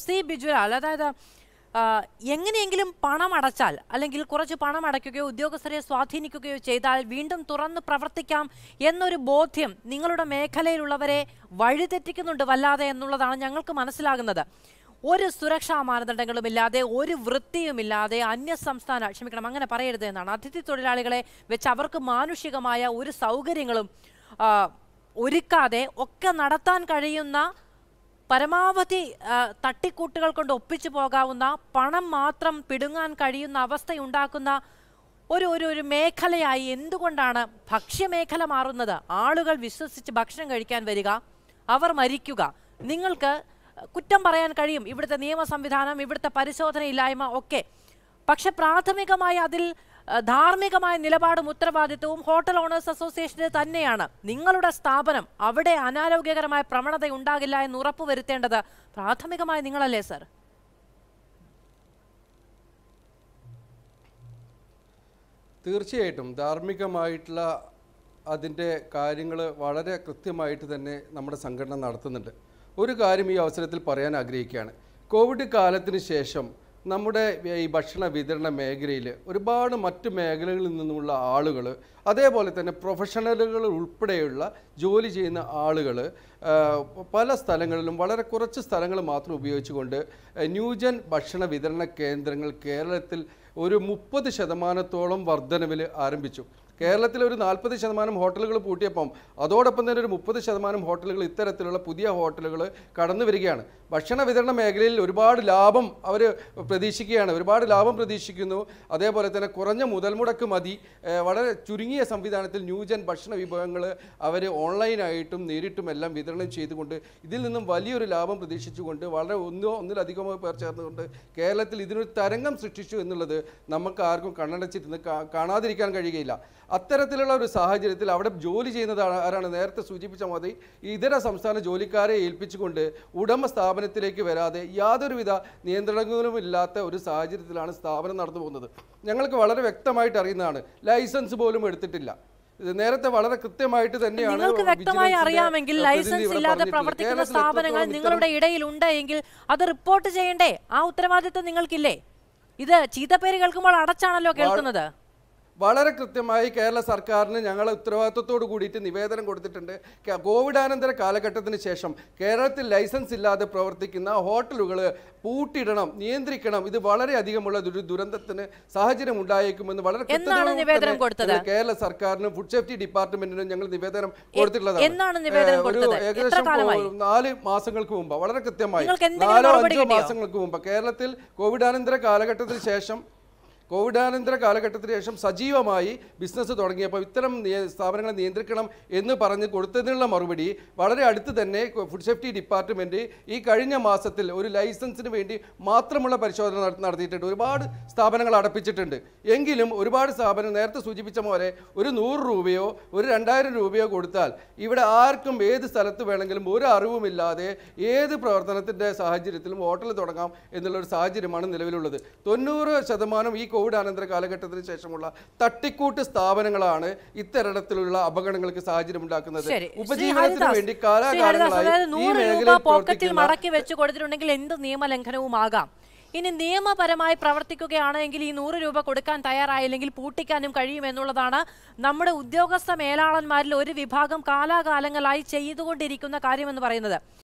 ശ്രീ ബിജുലാൽ അതായത് എങ്ങനെയെങ്കിലും പണം അടച്ചാൽ അല്ലെങ്കിൽ കുറച്ച് പണം അടയ്ക്കുകയോ ഉദ്യോഗസ്ഥരെ സ്വാധീനിക്കുകയോ ചെയ്താൽ വീണ്ടും തുറന്ന് പ്രവർത്തിക്കാം എന്നൊരു ബോധ്യം നിങ്ങളുടെ മേഖലയിലുള്ളവരെ വഴിതെറ്റിക്കുന്നുണ്ട് വല്ലാതെ എന്നുള്ളതാണ് ഞങ്ങൾക്ക് മനസ്സിലാകുന്നത് ഒരു സുരക്ഷാ മാനദണ്ഡങ്ങളും ഇല്ലാതെ ഒരു വൃത്തിയുമില്ലാതെ അന്യ സംസ്ഥാന ക്ഷമിക്കണം അങ്ങനെ പറയരുത് എന്നാണ് അതിഥി തൊഴിലാളികളെ വെച്ച് അവർക്ക് മാനുഷികമായ ഒരു സൗകര്യങ്ങളും ഒരുക്കാതെ ഒക്കെ നടത്താൻ കഴിയുന്ന പരമാവധി തട്ടിക്കൂട്ടുകൾ കൊണ്ട് ഒപ്പിച്ചു പോകാവുന്ന പണം മാത്രം പിടുങ്ങാൻ കഴിയുന്ന അവസ്ഥയുണ്ടാക്കുന്ന ഒരു ഒരു ഒരു മേഖലയായി എന്തുകൊണ്ടാണ് ഭക്ഷ്യമേഖല മാറുന്നത് ആളുകൾ വിശ്വസിച്ച് ഭക്ഷണം കഴിക്കാൻ വരിക അവർ മരിക്കുക നിങ്ങൾക്ക് കുറ്റം പറയാൻ കഴിയും ഇവിടുത്തെ നിയമ സംവിധാനം ഇവിടുത്തെ ഇല്ലായ്മ ഒക്കെ പക്ഷെ പ്രാഥമികമായി അതിൽ ധാർമ്മികമായ നിലപാടും ഉത്തരവാദിത്വവും ഹോട്ടൽ ഓണേഴ്സ് അസോസിയേഷന് തന്നെയാണ് നിങ്ങളുടെ സ്ഥാപനം അവിടെ അനാരോഗ്യകരമായ പ്രവണത ഉണ്ടാകില്ല എന്ന് ഉറപ്പുവരുത്തേണ്ടത് പ്രാഥമികമായി നിങ്ങളല്ലേ സർ തീർച്ചയായിട്ടും ധാർമ്മികമായിട്ടുള്ള അതിൻ്റെ കാര്യങ്ങൾ വളരെ കൃത്യമായിട്ട് തന്നെ നമ്മുടെ സംഘടന നടത്തുന്നുണ്ട് ഒരു കാര്യം ഈ അവസരത്തിൽ പറയാൻ ആഗ്രഹിക്കുകയാണ് കോവിഡ് കാലത്തിന് ശേഷം നമ്മുടെ ഈ ഭക്ഷണ വിതരണ മേഖലയിൽ ഒരുപാട് മറ്റ് മേഖലകളിൽ നിന്നുമുള്ള ആളുകൾ അതേപോലെ തന്നെ പ്രൊഫഷണലുകൾ ഉൾപ്പെടെയുള്ള ജോലി ചെയ്യുന്ന ആളുകൾ പല സ്ഥലങ്ങളിലും വളരെ കുറച്ച് സ്ഥലങ്ങൾ മാത്രം ഉപയോഗിച്ചുകൊണ്ട് ന്യൂജൻ ഭക്ഷണ വിതരണ കേന്ദ്രങ്ങൾ കേരളത്തിൽ ഒരു മുപ്പത് ശതമാനത്തോളം വർധനവിൽ ആരംഭിച്ചു കേരളത്തിൽ ഒരു നാൽപ്പത് ശതമാനം ഹോട്ടലുകൾ പൂട്ടിയപ്പം അതോടൊപ്പം തന്നെ ഒരു മുപ്പത് ശതമാനം ഹോട്ടലുകൾ ഇത്തരത്തിലുള്ള പുതിയ ഹോട്ടലുകൾ കടന്നു വരികയാണ് ഭക്ഷണ വിതരണ മേഖലയിൽ ഒരുപാട് ലാഭം അവർ പ്രതീക്ഷിക്കുകയാണ് ഒരുപാട് ലാഭം പ്രതീക്ഷിക്കുന്നു അതേപോലെ തന്നെ കുറഞ്ഞ മുതൽ മുടക്ക് മതി വളരെ ചുരുങ്ങിയ സംവിധാനത്തിൽ ന്യൂജൻ ഭക്ഷണ വിഭവങ്ങൾ അവർ ഓൺലൈനായിട്ടും നേരിട്ടും എല്ലാം വിതരണം ചെയ്തുകൊണ്ട് ഇതിൽ നിന്നും വലിയൊരു ലാഭം പ്രതീക്ഷിച്ചുകൊണ്ട് വളരെ ഒന്നോ ഒന്നിലധികമോ പേർ ചേർന്നുകൊണ്ട് കേരളത്തിൽ ഇതിനൊരു തരംഗം സൃഷ്ടിച്ചു എന്നുള്ളത് നമുക്ക് ആർക്കും കണ്ണടച്ചിരുന്ന് കാണാതിരിക്കാൻ കഴിയുകയില്ല അത്തരത്തിലുള്ള ഒരു സാഹചര്യത്തിൽ അവിടെ ജോലി ചെയ്യുന്നത് ആരാണ് നേരത്തെ സൂചിപ്പിച്ച മതി ഇതര സംസ്ഥാന ജോലിക്കാരെ ഏൽപ്പിച്ചുകൊണ്ട് ഉടമ സ്ഥാപനത്തിലേക്ക് വരാതെ യാതൊരുവിധ നിയന്ത്രണങ്ങളും ഇല്ലാത്ത ഒരു സാഹചര്യത്തിലാണ് സ്ഥാപനം നടന്നു പോകുന്നത് ഞങ്ങൾക്ക് വളരെ വ്യക്തമായിട്ട് അറിയുന്നതാണ് ലൈസൻസ് പോലും എടുത്തിട്ടില്ല നേരത്തെ വളരെ കൃത്യമായിട്ട് തന്നെയാണ് നിങ്ങൾക്ക് വ്യക്തമായി അറിയാമെങ്കിൽ ലൈസൻസ് ഇല്ലാതെ പ്രവർത്തിക്കുന്ന സ്ഥാപനങ്ങൾ നിങ്ങളുടെ ഇടയിൽ ഉണ്ടെങ്കിൽ അത് റിപ്പോർട്ട് ചെയ്യണ്ടേ ആ ഉത്തരവാദിത്വം നിങ്ങൾക്കില്ലേ ഇത് ചീത്തപ്പേര് കേൾക്കുമ്പോൾ അടച്ചാണല്ലോ കേൾക്കുന്നത് വളരെ കൃത്യമായി കേരള സർക്കാരിന് ഞങ്ങൾ ഉത്തരവാദിത്വത്തോട് കൂടിയിട്ട് നിവേദനം കൊടുത്തിട്ടുണ്ട് കോവിഡാനന്തര കാലഘട്ടത്തിന് ശേഷം കേരളത്തിൽ ലൈസൻസ് ഇല്ലാതെ പ്രവർത്തിക്കുന്ന ഹോട്ടലുകൾ പൂട്ടിടണം നിയന്ത്രിക്കണം ഇത് വളരെയധികമുള്ള ഒരു ദുരന്തത്തിന് സാഹചര്യം ഉണ്ടായേക്കുമെന്ന് വളരെ കേരള സർക്കാരിനും ഫുഡ് സേഫ്റ്റി ഡിപ്പാർട്ട്മെന്റിനും ഞങ്ങൾ നിവേദനം കൊടുത്തിട്ടുള്ളതാണ് ഒരു ഏകദേശം നാല് മാസങ്ങൾക്ക് മുമ്പ് വളരെ കൃത്യമായി നാലോ അഞ്ചോ മാസങ്ങൾക്ക് മുമ്പ് കേരളത്തിൽ കോവിഡാനന്തര കാലഘട്ടത്തിന് ശേഷം കോവിഡാനന്തര കാലഘട്ടത്തിന് ശേഷം സജീവമായി ബിസിനസ് തുടങ്ങിയപ്പോൾ ഇത്തരം സ്ഥാപനങ്ങളെ നിയന്ത്രിക്കണം എന്ന് പറഞ്ഞ് കൊടുത്തതിനുള്ള മറുപടി വളരെ അടുത്ത് തന്നെ ഫുഡ് സേഫ്റ്റി ഡിപ്പാർട്ട്മെൻറ്റ് ഈ കഴിഞ്ഞ മാസത്തിൽ ഒരു ലൈസൻസിന് വേണ്ടി മാത്രമുള്ള പരിശോധന നടത്തിയിട്ടുണ്ട് ഒരുപാട് സ്ഥാപനങ്ങൾ അടപ്പിച്ചിട്ടുണ്ട് എങ്കിലും ഒരുപാട് സ്ഥാപനം നേരത്തെ സൂചിപ്പിച്ച പോലെ ഒരു നൂറ് രൂപയോ ഒരു രണ്ടായിരം രൂപയോ കൊടുത്താൽ ഇവിടെ ആർക്കും ഏത് സ്ഥലത്ത് വേണമെങ്കിലും ഒരു അറിവുമില്ലാതെ ഏത് പ്രവർത്തനത്തിൻ്റെ സാഹചര്യത്തിലും ഹോട്ടൽ തുടങ്ങാം എന്നുള്ളൊരു സാഹചര്യമാണ് നിലവിലുള്ളത് തൊണ്ണൂറ് ശതമാനം ഈ കോവിഡ് അനന്തര കാലഘട്ടത്തിന് ശേഷമുള്ള തട്ടിക്കൂട്ട് സ്ഥാപനങ്ങളാണ് ഇത്തരത്തിലുള്ള അപകടങ്ങൾക്ക് സാഹചര്യം ഉണ്ടാക്കുന്നത് ഉപജീവനത്തിന് വേണ്ടി കാലാകാലങ്ങളായി മടക്കി വെച്ച് കൊടുത്തിട്ടുണ്ടെങ്കിൽ എന്ത് നിയമലംഘനവും ആകാം ഇനി നിയമപരമായി പ്രവർത്തിക്കുകയാണെങ്കിൽ ഈ നൂറ് രൂപ കൊടുക്കാൻ തയ്യാറായില്ലെങ്കിൽ പൂട്ടിക്കാനും കഴിയും എന്നുള്ളതാണ് നമ്മുടെ ഉദ്യോഗസ്ഥ മേലാളന്മാരിൽ ഒരു വിഭാഗം കാലാകാലങ്ങളായി ചെയ്തുകൊണ്ടിരിക്കുന്ന കാര്യമെന്ന് പറയുന്നത്